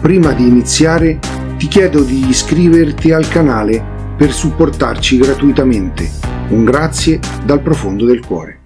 Prima di iniziare ti chiedo di iscriverti al canale per supportarci gratuitamente. Un grazie dal profondo del cuore.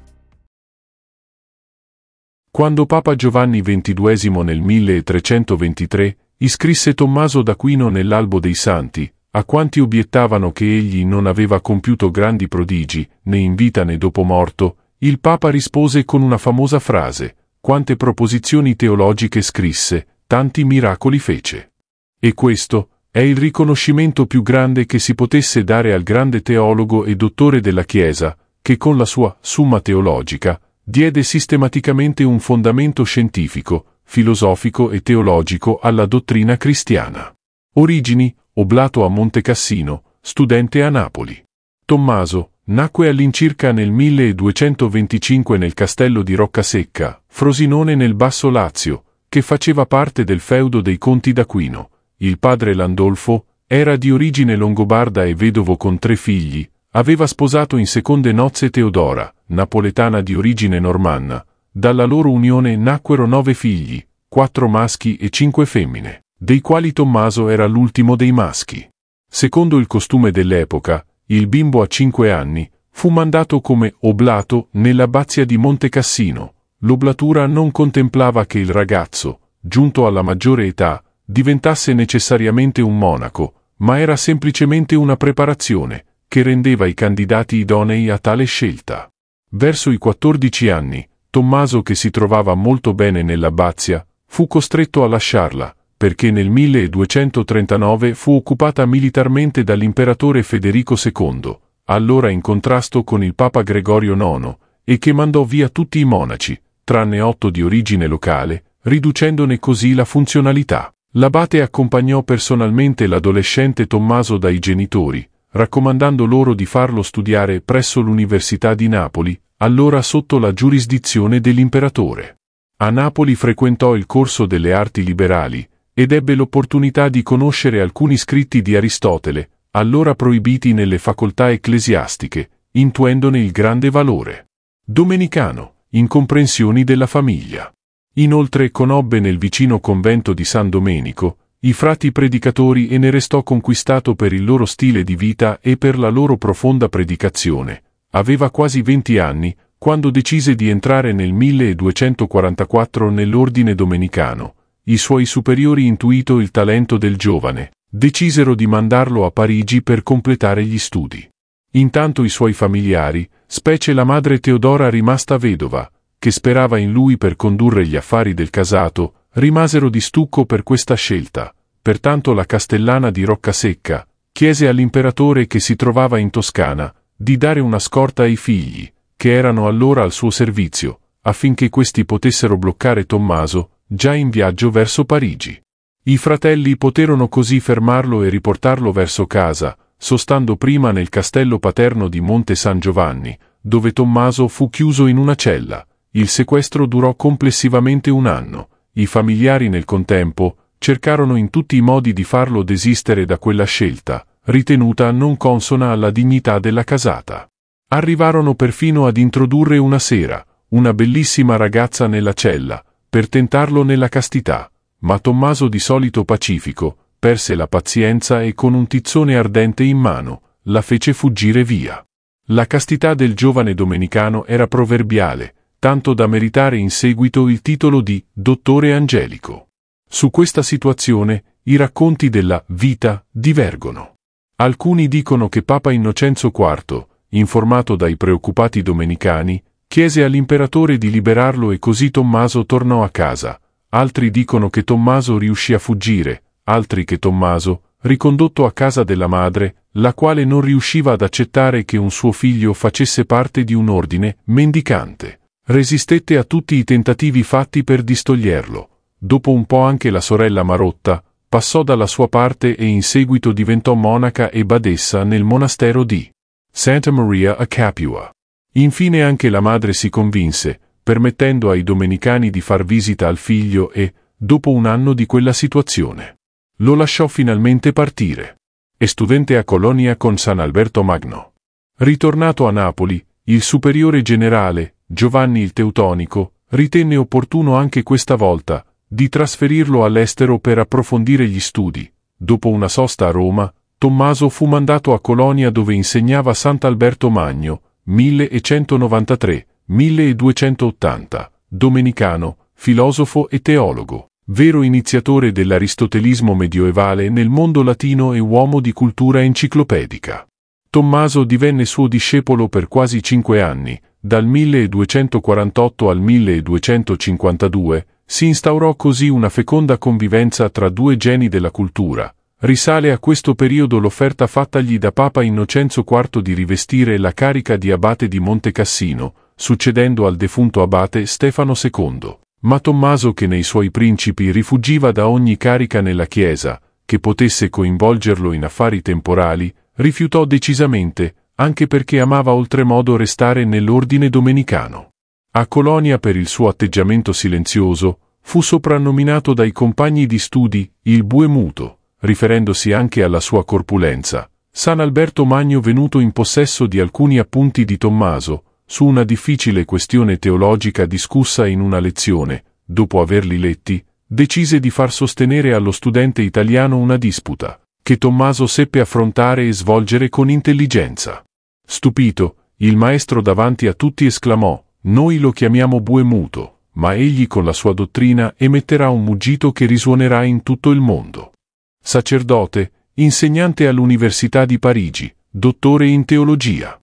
Quando Papa Giovanni XXII nel 1323 iscrisse Tommaso d'Aquino nell'albo dei santi, a quanti obiettavano che egli non aveva compiuto grandi prodigi, né in vita né dopo morto, il Papa rispose con una famosa frase, quante proposizioni teologiche scrisse, tanti miracoli fece. E questo è il riconoscimento più grande che si potesse dare al grande teologo e dottore della Chiesa, che con la sua Summa Teologica diede sistematicamente un fondamento scientifico, filosofico e teologico alla dottrina cristiana. Origini, oblato a Montecassino, studente a Napoli. Tommaso, nacque all'incirca nel 1225 nel castello di Roccasecca, Frosinone nel Basso Lazio, che faceva parte del feudo dei conti d'Aquino. Il padre Landolfo era di origine longobarda e vedovo con tre figli, aveva sposato in seconde nozze Teodora, napoletana di origine normanna. Dalla loro unione nacquero nove figli, quattro maschi e cinque femmine, dei quali Tommaso era l'ultimo dei maschi. Secondo il costume dell'epoca, il bimbo a cinque anni fu mandato come oblato nell'abbazia di Monte Cassino, L'oblatura non contemplava che il ragazzo, giunto alla maggiore età, diventasse necessariamente un monaco, ma era semplicemente una preparazione, che rendeva i candidati idonei a tale scelta. Verso i 14 anni, Tommaso, che si trovava molto bene nell'abbazia, fu costretto a lasciarla, perché nel 1239 fu occupata militarmente dall'imperatore Federico II, allora in contrasto con il papa Gregorio IX, e che mandò via tutti i monaci, tranne otto di origine locale, riducendone così la funzionalità. L'abate accompagnò personalmente l'adolescente Tommaso dai genitori, raccomandando loro di farlo studiare presso l'Università di Napoli, allora sotto la giurisdizione dell'imperatore. A Napoli frequentò il corso delle arti liberali ed ebbe l'opportunità di conoscere alcuni scritti di Aristotele, allora proibiti nelle facoltà ecclesiastiche, intuendone il grande valore. Domenicano, incomprensioni della famiglia. Inoltre conobbe nel vicino convento di San Domenico i frati predicatori e ne restò conquistato per il loro stile di vita e per la loro profonda predicazione. Aveva quasi 20 anni quando decise di entrare nel 1244 nell'ordine domenicano. I suoi superiori intuito il talento del giovane, decisero di mandarlo a Parigi per completare gli studi. Intanto i suoi familiari, specie la madre Teodora rimasta vedova, che sperava in lui per condurre gli affari del casato, rimasero di stucco per questa scelta. Pertanto la castellana di Roccasecca chiese all'imperatore che si trovava in Toscana di dare una scorta ai figli, che erano allora al suo servizio, affinché questi potessero bloccare Tommaso, già in viaggio verso Parigi. I fratelli poterono così fermarlo e riportarlo verso casa, sostando prima nel castello paterno di Monte San Giovanni, dove Tommaso fu chiuso in una cella. Il sequestro durò complessivamente un anno. I familiari nel contempo cercarono in tutti i modi di farlo desistere da quella scelta, ritenuta non consona alla dignità della casata. Arrivarono perfino ad introdurre una sera, una bellissima ragazza nella cella, per tentarlo nella castità, ma Tommaso di solito pacifico, perse la pazienza e con un tizzone ardente in mano, la fece fuggire via. La castità del giovane domenicano era proverbiale, tanto da meritare in seguito il titolo di Dottore Angelico. Su questa situazione i racconti della vita divergono. Alcuni dicono che Papa Innocenzo IV, informato dai preoccupati domenicani, chiese all'imperatore di liberarlo e così Tommaso tornò a casa. Altri dicono che Tommaso riuscì a fuggire, altri che Tommaso, ricondotto a casa della madre, la quale non riusciva ad accettare che un suo figlio facesse parte di un ordine mendicante. Resistette a tutti i tentativi fatti per distoglierlo. Dopo un po' anche la sorella Marotta passò dalla sua parte e in seguito diventò monaca e badessa nel monastero di Santa Maria a Capua. Infine anche la madre si convinse, permettendo ai domenicani di far visita al figlio e, dopo un anno di quella situazione, lo lasciò finalmente partire. E studente a Colonia con San Alberto Magno. Ritornato a Napoli, il superiore generale, Giovanni il Teutonico, ritenne opportuno anche questa volta di trasferirlo all'estero per approfondire gli studi. Dopo una sosta a Roma, Tommaso fu mandato a Colonia dove insegnava Sant'Alberto Magno, 1193-1280, domenicano, filosofo e teologo vero iniziatore dell'aristotelismo medioevale nel mondo latino e uomo di cultura enciclopedica. Tommaso divenne suo discepolo per quasi cinque anni, dal 1248 al 1252, si instaurò così una feconda convivenza tra due geni della cultura. Risale a questo periodo l'offerta fattagli da Papa Innocenzo IV di rivestire la carica di abate di Monte Cassino, succedendo al defunto abate Stefano II. Ma Tommaso che nei suoi principi rifuggiva da ogni carica nella Chiesa, che potesse coinvolgerlo in affari temporali, rifiutò decisamente, anche perché amava oltremodo restare nell'ordine domenicano. A Colonia per il suo atteggiamento silenzioso, fu soprannominato dai compagni di studi il bue muto, riferendosi anche alla sua corpulenza. San Alberto Magno venuto in possesso di alcuni appunti di Tommaso, su una difficile questione teologica discussa in una lezione, dopo averli letti, decise di far sostenere allo studente italiano una disputa, che Tommaso seppe affrontare e svolgere con intelligenza. Stupito, il maestro davanti a tutti esclamò, noi lo chiamiamo bue muto, ma egli con la sua dottrina emetterà un muggito che risuonerà in tutto il mondo. Sacerdote, insegnante all'Università di Parigi, dottore in teologia.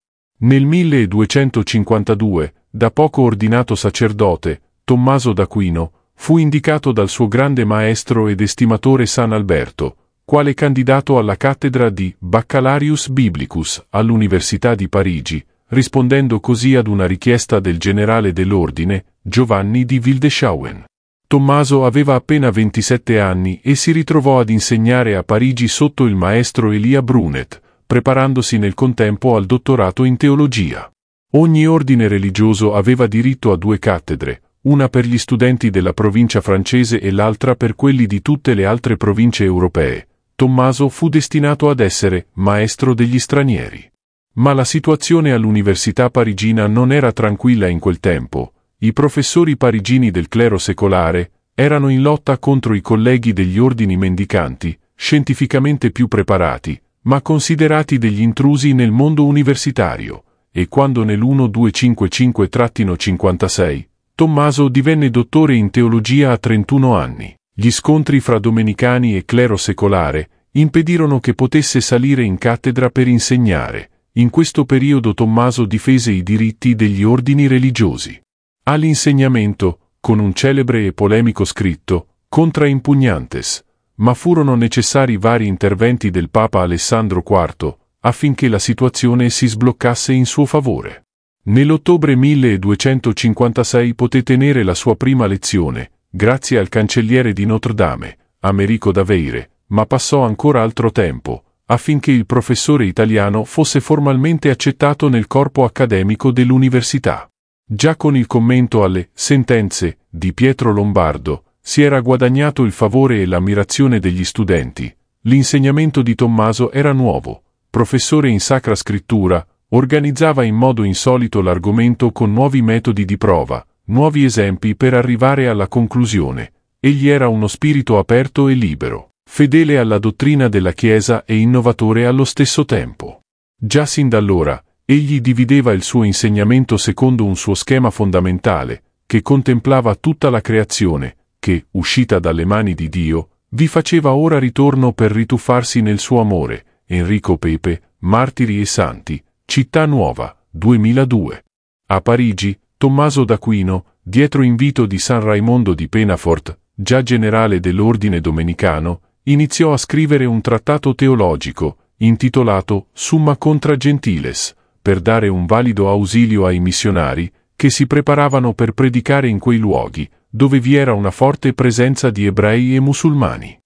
Nel 1252, da poco ordinato sacerdote, Tommaso d'Aquino, fu indicato dal suo grande maestro ed estimatore San Alberto, quale candidato alla cattedra di Baccalarius Biblicus all'Università di Parigi, rispondendo così ad una richiesta del generale dell'ordine, Giovanni di Wildeschauen. Tommaso aveva appena 27 anni e si ritrovò ad insegnare a Parigi sotto il maestro Elia Brunet, preparandosi nel contempo al dottorato in teologia. Ogni ordine religioso aveva diritto a due cattedre, una per gli studenti della provincia francese e l'altra per quelli di tutte le altre province europee. Tommaso fu destinato ad essere maestro degli stranieri. Ma la situazione all'università parigina non era tranquilla in quel tempo. I professori parigini del clero secolare erano in lotta contro i colleghi degli ordini mendicanti, scientificamente più preparati, ma considerati degli intrusi nel mondo universitario, e quando nell1255 56 Tommaso divenne dottore in teologia a 31 anni. Gli scontri fra domenicani e clero secolare impedirono che potesse salire in cattedra per insegnare. In questo periodo Tommaso difese i diritti degli ordini religiosi. All'insegnamento, con un celebre e polemico scritto, Contra Impugnantes, ma furono necessari vari interventi del Papa Alessandro IV affinché la situazione si sbloccasse in suo favore. Nell'ottobre 1256 poté tenere la sua prima lezione, grazie al cancelliere di Notre Dame, Americo d'Aveire, ma passò ancora altro tempo, affinché il professore italiano fosse formalmente accettato nel corpo accademico dell'università. Già con il commento alle sentenze di Pietro Lombardo, si era guadagnato il favore e l'ammirazione degli studenti. L'insegnamento di Tommaso era nuovo, professore in sacra scrittura, organizzava in modo insolito l'argomento con nuovi metodi di prova, nuovi esempi per arrivare alla conclusione. Egli era uno spirito aperto e libero, fedele alla dottrina della Chiesa e innovatore allo stesso tempo. Già sin da allora, egli divideva il suo insegnamento secondo un suo schema fondamentale, che contemplava tutta la creazione, che, uscita dalle mani di Dio, vi faceva ora ritorno per rituffarsi nel suo amore, Enrico Pepe, Martiri e Santi, Città Nuova, 2002. A Parigi, Tommaso d'Aquino, dietro invito di San Raimondo di Penafort, già generale dell'ordine domenicano, iniziò a scrivere un trattato teologico, intitolato Summa contra Gentiles, per dare un valido ausilio ai missionari che si preparavano per predicare in quei luoghi, dove vi era una forte presenza di ebrei e musulmani.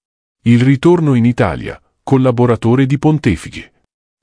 Il ritorno in Italia, collaboratore di pontefiche.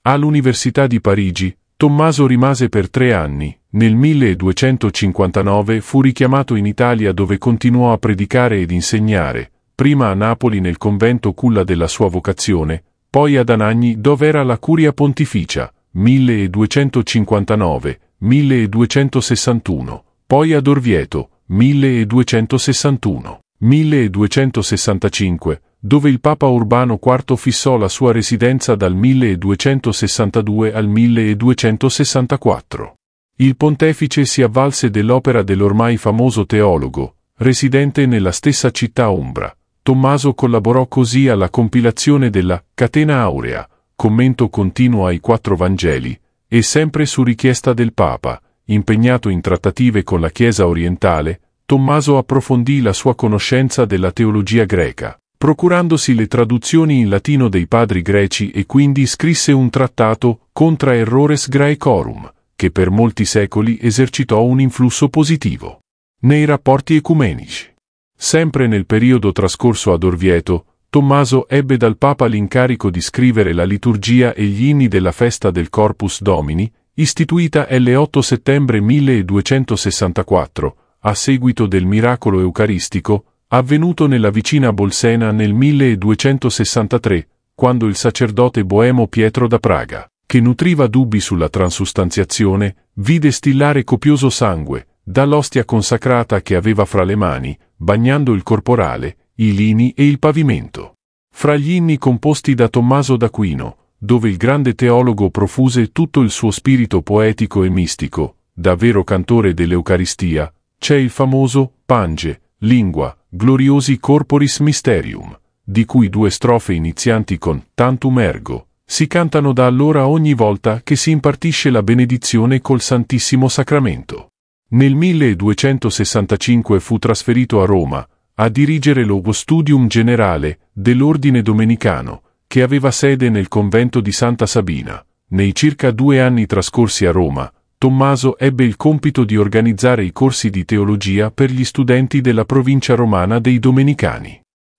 All'Università di Parigi, Tommaso rimase per tre anni, nel 1259 fu richiamato in Italia dove continuò a predicare ed insegnare, prima a Napoli nel convento culla della sua vocazione, poi ad Anagni dove era la curia pontificia, 1259-1261, poi ad Orvieto, 1261-1265, dove il Papa Urbano IV fissò la sua residenza dal 1262 al 1264. Il pontefice si avvalse dell'opera dell'ormai famoso teologo, residente nella stessa città Umbra. Tommaso collaborò così alla compilazione della Catena Aurea, commento continuo ai quattro Vangeli, e sempre su richiesta del Papa, impegnato in trattative con la Chiesa orientale, Tommaso approfondì la sua conoscenza della teologia greca, procurandosi le traduzioni in latino dei padri greci e quindi scrisse un trattato Contra Errores Graecorum, che per molti secoli esercitò un influsso positivo nei rapporti ecumenici. Sempre nel periodo trascorso ad Orvieto, Tommaso ebbe dal Papa l'incarico di scrivere la liturgia e gli inni della festa del Corpus Domini, istituita l'8 settembre 1264, a seguito del miracolo eucaristico, avvenuto nella vicina Bolsena nel 1263, quando il sacerdote boemo Pietro da Praga, che nutriva dubbi sulla transustanziazione, vide stillare copioso sangue, dall'ostia consacrata che aveva fra le mani, bagnando il corporale, i lini e il pavimento. Fra gli inni composti da Tommaso d'Aquino, dove il grande teologo profuse tutto il suo spirito poetico e mistico, da vero cantore dell'Eucaristia, c'è il famoso Pange, lingua, gloriosi corporis mysterium, di cui due strofe inizianti con Tantum ergo, si cantano da allora ogni volta che si impartisce la benedizione col Santissimo Sacramento. Nel 1265 fu trasferito a Roma, a dirigere lo Studium Generale dell'Ordine Domenicano, che aveva sede nel convento di Santa Sabina. Nei circa due anni trascorsi a Roma, Tommaso ebbe il compito di organizzare i corsi di teologia per gli studenti della provincia romana dei Domenicani.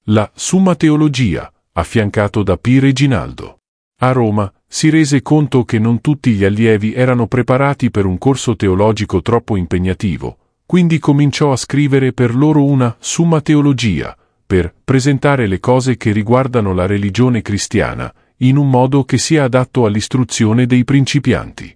La Summa Teologia, affiancato da P. Reginaldo. A Roma si rese conto che non tutti gli allievi erano preparati per un corso teologico troppo impegnativo, quindi cominciò a scrivere per loro una Summa Teologia, per presentare le cose che riguardano la religione cristiana, in un modo che sia adatto all'istruzione dei principianti.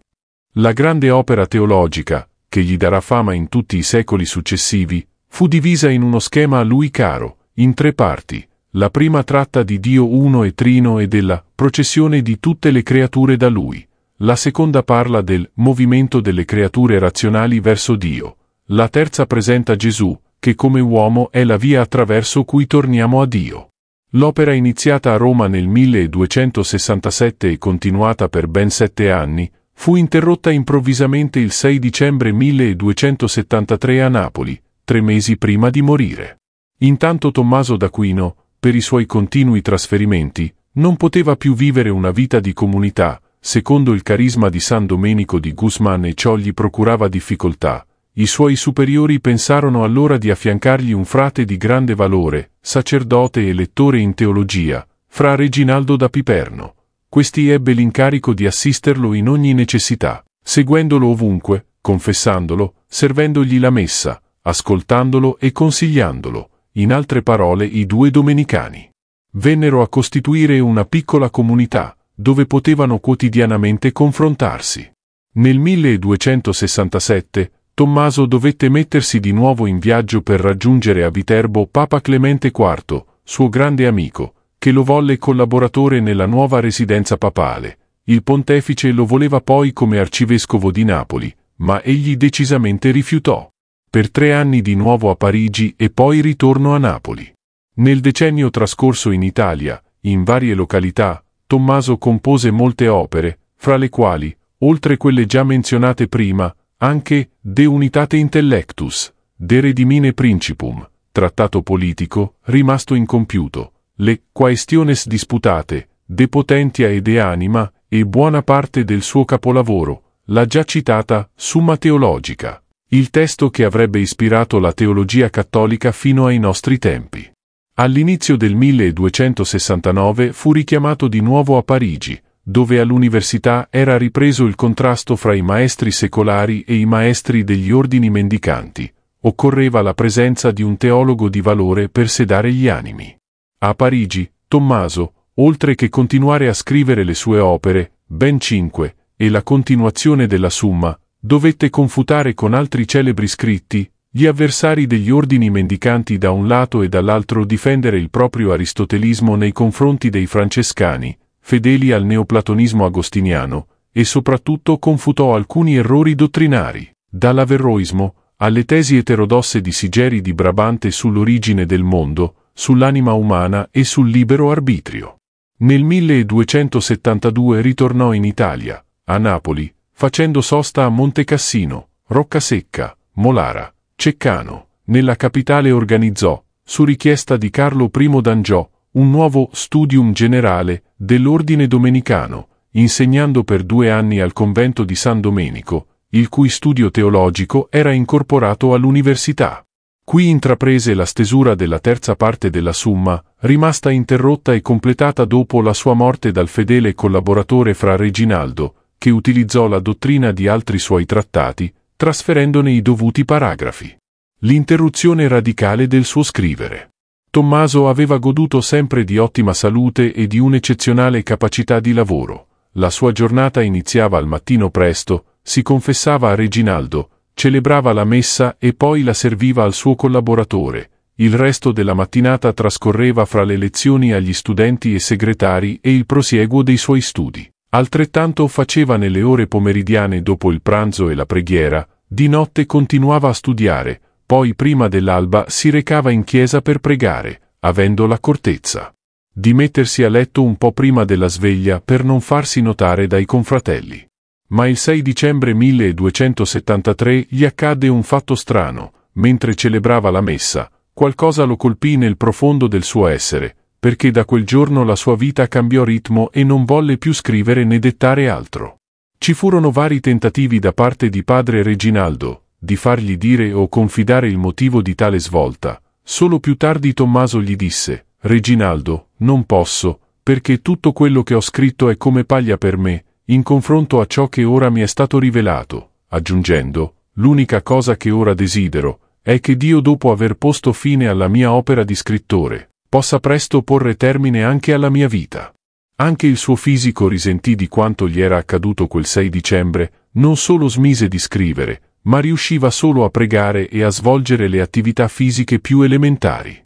La grande opera teologica, che gli darà fama in tutti i secoli successivi, fu divisa in uno schema a lui caro, in tre parti. La prima tratta di Dio uno e trino e della processione di tutte le creature da lui. La seconda parla del movimento delle creature razionali verso Dio. La terza presenta Gesù, che come uomo è la via attraverso cui torniamo a Dio. L'opera iniziata a Roma nel 1267 e continuata per ben sette anni, fu interrotta improvvisamente il 6 dicembre 1273 a Napoli, tre mesi prima di morire. Intanto Tommaso d'Aquino, per i suoi continui trasferimenti, non poteva più vivere una vita di comunità, secondo il carisma di San Domenico di Guzman e ciò gli procurava difficoltà, i suoi superiori pensarono allora di affiancargli un frate di grande valore, sacerdote e lettore in teologia, fra Reginaldo da Piperno. Questi ebbe l'incarico di assisterlo in ogni necessità, seguendolo ovunque, confessandolo, servendogli la messa, ascoltandolo e consigliandolo, in altre parole i due domenicani. Vennero a costituire una piccola comunità, dove potevano quotidianamente confrontarsi. Nel 1267, Tommaso dovette mettersi di nuovo in viaggio per raggiungere a Viterbo Papa Clemente IV, suo grande amico, che lo volle collaboratore nella nuova residenza papale. Il pontefice lo voleva poi come arcivescovo di Napoli, ma egli decisamente rifiutò. Per tre anni di nuovo a Parigi e poi ritorno a Napoli. Nel decennio trascorso in Italia, in varie località, Tommaso compose molte opere, fra le quali, oltre quelle già menzionate prima, anche De Unitate Intellectus, De Redimine Principum, trattato politico, rimasto incompiuto, le Quaestiones disputate, De Potentia e De Anima, e buona parte del suo capolavoro, la già citata Summa Teologica, il testo che avrebbe ispirato la teologia cattolica fino ai nostri tempi. All'inizio del 1269 fu richiamato di nuovo a Parigi, dove all'università era ripreso il contrasto fra i maestri secolari e i maestri degli ordini mendicanti, occorreva la presenza di un teologo di valore per sedare gli animi. A Parigi, Tommaso, oltre che continuare a scrivere le sue opere, ben cinque, e la continuazione della Summa, dovette confutare con altri celebri scritti, gli avversari degli ordini mendicanti da un lato e dall'altro difendere il proprio aristotelismo nei confronti dei francescani, fedeli al neoplatonismo agostiniano, e soprattutto confutò alcuni errori dottrinari, dall'averroismo alle tesi eterodosse di Sigeri di Brabante sull'origine del mondo, sull'anima umana e sul libero arbitrio. Nel 1272 ritornò in Italia, a Napoli, facendo sosta a Montecassino, Roccasecca, Molara, Ceccano. Nella capitale organizzò, su richiesta di Carlo I d'Angiò, un nuovo studium generale dell'ordine domenicano, insegnando per due anni al convento di San Domenico, il cui studio teologico era incorporato all'università. Qui intraprese la stesura della terza parte della Summa, rimasta interrotta e completata dopo la sua morte dal fedele collaboratore fra Reginaldo, che utilizzò la dottrina di altri suoi trattati, trasferendone i dovuti paragrafi. L'interruzione radicale del suo scrivere. Tommaso aveva goduto sempre di ottima salute e di un'eccezionale capacità di lavoro. La sua giornata iniziava al mattino presto, si confessava a Reginaldo, celebrava la messa e poi la serviva al suo collaboratore. Il resto della mattinata trascorreva fra le lezioni agli studenti e segretari e il prosieguo dei suoi studi. Altrettanto faceva nelle ore pomeridiane dopo il pranzo e la preghiera, di notte continuava a studiare, poi prima dell'alba si recava in chiesa per pregare, avendo l'accortezza di mettersi a letto un po' prima della sveglia per non farsi notare dai confratelli. Ma il 6 dicembre 1273 gli accadde un fatto strano, mentre celebrava la messa, qualcosa lo colpì nel profondo del suo essere, perché da quel giorno la sua vita cambiò ritmo e non volle più scrivere né dettare altro. Ci furono vari tentativi da parte di padre Reginaldo, di fargli dire o confidare il motivo di tale svolta. Solo più tardi Tommaso gli disse, Reginaldo, non posso, perché tutto quello che ho scritto è come paglia per me, in confronto a ciò che ora mi è stato rivelato, aggiungendo, l'unica cosa che ora desidero, è che Dio dopo aver posto fine alla mia opera di scrittore, possa presto porre termine anche alla mia vita. Anche il suo fisico risentì di quanto gli era accaduto quel 6 dicembre, non solo smise di scrivere, ma riusciva solo a pregare e a svolgere le attività fisiche più elementari.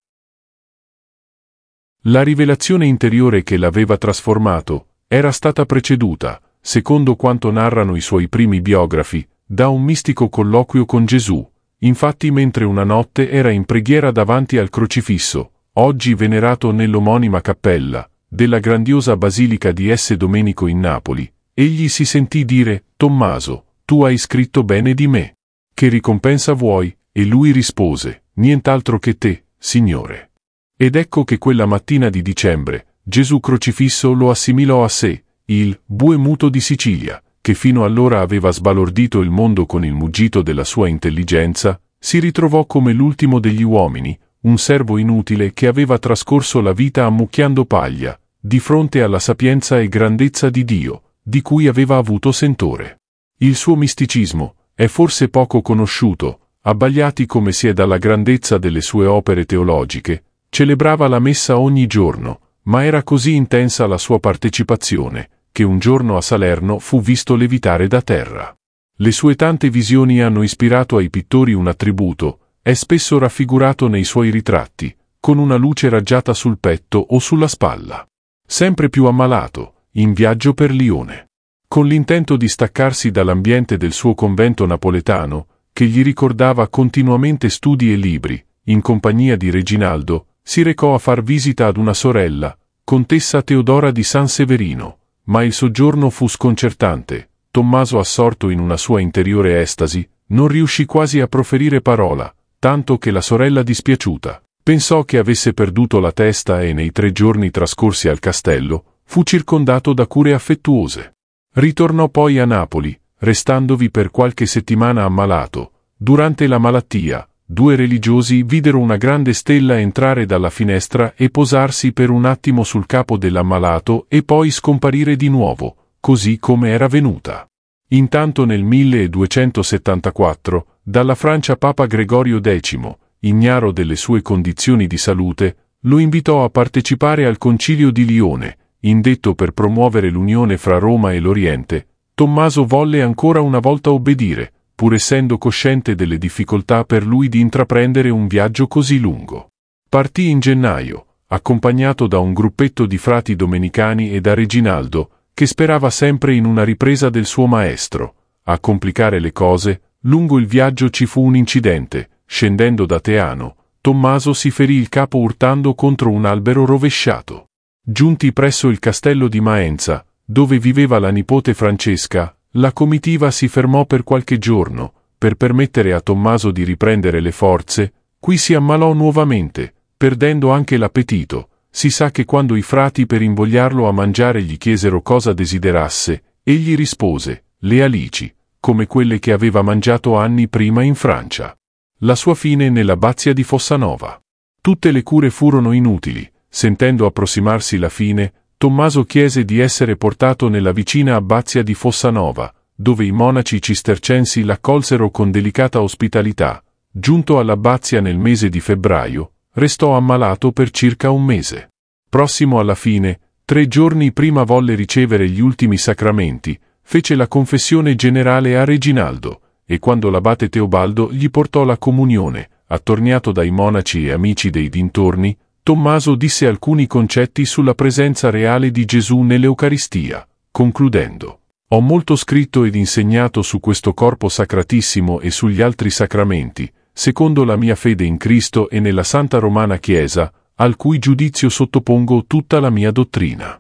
La rivelazione interiore che l'aveva trasformato era stata preceduta, secondo quanto narrano i suoi primi biografi, da un mistico colloquio con Gesù. Infatti mentre una notte era in preghiera davanti al crocifisso, oggi venerato nell'omonima cappella, della grandiosa basilica di S. Domenico in Napoli, egli si sentì dire, Tommaso, tu hai scritto bene di me. Che ricompensa vuoi? E lui rispose, nient'altro che te, Signore. Ed ecco che quella mattina di dicembre, Gesù crocifisso lo assimilò a sé, il bue muto di Sicilia, che fino allora aveva sbalordito il mondo con il muggito della sua intelligenza, si ritrovò come l'ultimo degli uomini, un servo inutile che aveva trascorso la vita ammucchiando paglia, di fronte alla sapienza e grandezza di Dio, di cui aveva avuto sentore. Il suo misticismo è forse poco conosciuto, abbagliati come si è dalla grandezza delle sue opere teologiche, celebrava la messa ogni giorno, ma era così intensa la sua partecipazione, che un giorno a Salerno fu visto levitare da terra. Le sue tante visioni hanno ispirato ai pittori un attributo, è spesso raffigurato nei suoi ritratti, con una luce raggiata sul petto o sulla spalla. Sempre più ammalato, in viaggio per Lione con l'intento di staccarsi dall'ambiente del suo convento napoletano, che gli ricordava continuamente studi e libri, in compagnia di Reginaldo, si recò a far visita ad una sorella, contessa Teodora di San Severino, ma il soggiorno fu sconcertante. Tommaso, assorto in una sua interiore estasi, non riuscì quasi a proferire parola, tanto che la sorella dispiaciuta pensò che avesse perduto la testa e nei tre giorni trascorsi al castello fu circondato da cure affettuose. Ritornò poi a Napoli, restandovi per qualche settimana ammalato. Durante la malattia, due religiosi videro una grande stella entrare dalla finestra e posarsi per un attimo sul capo dell'ammalato e poi scomparire di nuovo, così come era venuta. Intanto nel 1274, dalla Francia Papa Gregorio X, ignaro delle sue condizioni di salute, lo invitò a partecipare al concilio di Lione, indetto per promuovere l'unione fra Roma e l'Oriente, Tommaso volle ancora una volta obbedire, pur essendo cosciente delle difficoltà per lui di intraprendere un viaggio così lungo. Partì in gennaio, accompagnato da un gruppetto di frati domenicani e da Reginaldo, che sperava sempre in una ripresa del suo maestro. A complicare le cose, lungo il viaggio ci fu un incidente. Scendendo da Teano, Tommaso si ferì il capo urtando contro un albero rovesciato. Giunti presso il castello di Maenza, dove viveva la nipote Francesca, la comitiva si fermò per qualche giorno, per permettere a Tommaso di riprendere le forze, qui si ammalò nuovamente, perdendo anche l'appetito. Si sa che quando i frati per invogliarlo a mangiare gli chiesero cosa desiderasse, egli rispose, le alici, come quelle che aveva mangiato anni prima in Francia. La sua fine nell'abbazia di Fossanova. Tutte le cure furono inutili, Sentendo approssimarsi la fine, Tommaso chiese di essere portato nella vicina abbazia di Fossanova, dove i monaci cistercensi l'accolsero con delicata ospitalità. Giunto all'abbazia nel mese di febbraio, restò ammalato per circa un mese. Prossimo alla fine, tre giorni prima volle ricevere gli ultimi sacramenti, fece la confessione generale a Reginaldo, e quando l'abate Teobaldo gli portò la comunione, attorniato dai monaci e amici dei dintorni, Tommaso disse alcuni concetti sulla presenza reale di Gesù nell'Eucaristia, concludendo. Ho molto scritto ed insegnato su questo corpo sacratissimo e sugli altri sacramenti, secondo la mia fede in Cristo e nella Santa Romana Chiesa, al cui giudizio sottopongo tutta la mia dottrina.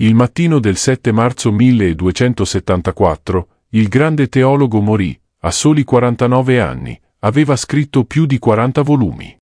Il mattino del 7 marzo 1274, il grande teologo morì, a soli 49 anni, aveva scritto più di 40 volumi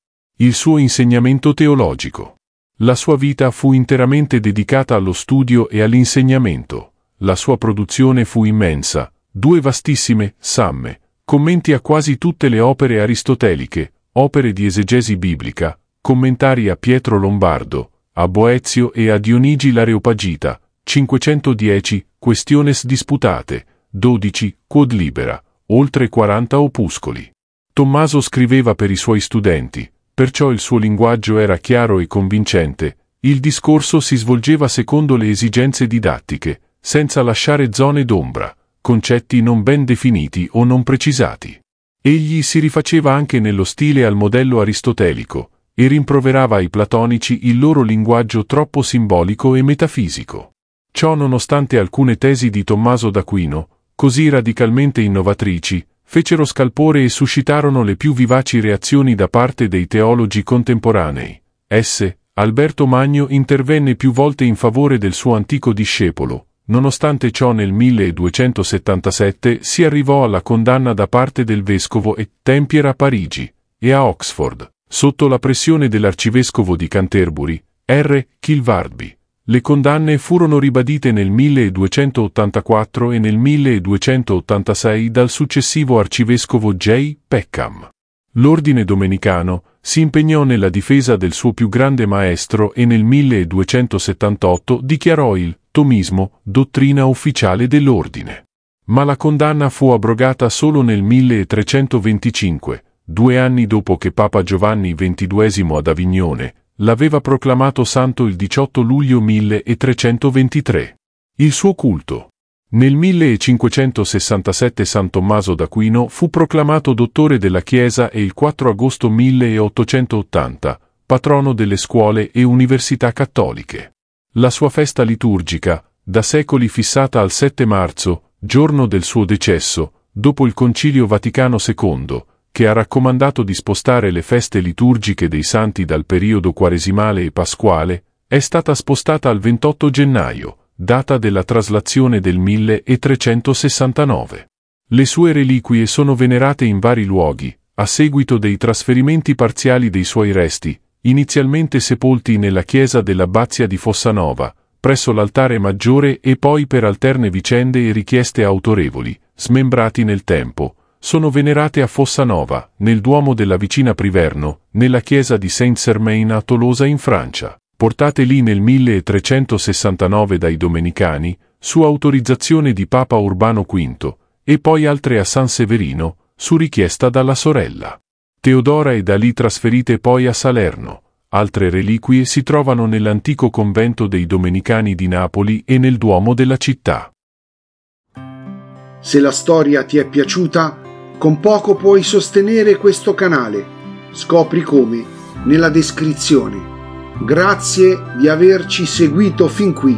il suo insegnamento teologico. La sua vita fu interamente dedicata allo studio e all'insegnamento. La sua produzione fu immensa, due vastissime samme, commenti a quasi tutte le opere aristoteliche, opere di esegesi biblica, commentari a Pietro Lombardo, a Boezio e a Dionigi l'Areopagita, 510, Questiones disputate, 12, Quod libera, oltre 40 opuscoli. Tommaso scriveva per i suoi studenti, perciò il suo linguaggio era chiaro e convincente, il discorso si svolgeva secondo le esigenze didattiche, senza lasciare zone d'ombra, concetti non ben definiti o non precisati. Egli si rifaceva anche nello stile al modello aristotelico e rimproverava ai platonici il loro linguaggio troppo simbolico e metafisico. Ciò nonostante alcune tesi di Tommaso d'Aquino, così radicalmente innovatrici, fecero scalpore e suscitarono le più vivaci reazioni da parte dei teologi contemporanei. S. Alberto Magno intervenne più volte in favore del suo antico discepolo. Nonostante ciò nel 1277 si arrivò alla condanna da parte del vescovo e Tempier a Parigi e a Oxford, sotto la pressione dell'arcivescovo di Canterbury, R. Kilvardby. Le condanne furono ribadite nel 1284 e nel 1286 dal successivo arcivescovo J. Peckham. L'ordine domenicano si impegnò nella difesa del suo più grande maestro e nel 1278 dichiarò il tomismo dottrina ufficiale dell'ordine. Ma la condanna fu abrogata solo nel 1325, due anni dopo che Papa Giovanni XXII ad Avignone l'aveva proclamato santo il 18 luglio 1323. Il suo culto. Nel 1567 San Tommaso d'Aquino fu proclamato dottore della Chiesa e il 4 agosto 1880, patrono delle scuole e università cattoliche. La sua festa liturgica, da secoli fissata al 7 marzo, giorno del suo decesso, dopo il Concilio Vaticano II, che ha raccomandato di spostare le feste liturgiche dei santi dal periodo quaresimale e pasquale, è stata spostata al 28 gennaio, data della traslazione del 1369. Le sue reliquie sono venerate in vari luoghi, a seguito dei trasferimenti parziali dei suoi resti, inizialmente sepolti nella chiesa dell'abbazia di Fossanova, presso l'altare maggiore e poi per alterne vicende e richieste autorevoli, smembrati nel tempo, sono venerate a Fossanova, nel Duomo della vicina Priverno, nella chiesa di Saint-Germain a Tolosa in Francia. Portate lì nel 1369 dai Domenicani, su autorizzazione di Papa Urbano V, e poi altre a San Severino, su richiesta dalla sorella. Teodora e da lì trasferite poi a Salerno. Altre reliquie si trovano nell'antico convento dei Domenicani di Napoli e nel Duomo della città. Se la storia ti è piaciuta, con poco puoi sostenere questo canale. Scopri come nella descrizione. Grazie di averci seguito fin qui.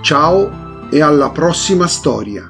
Ciao e alla prossima storia.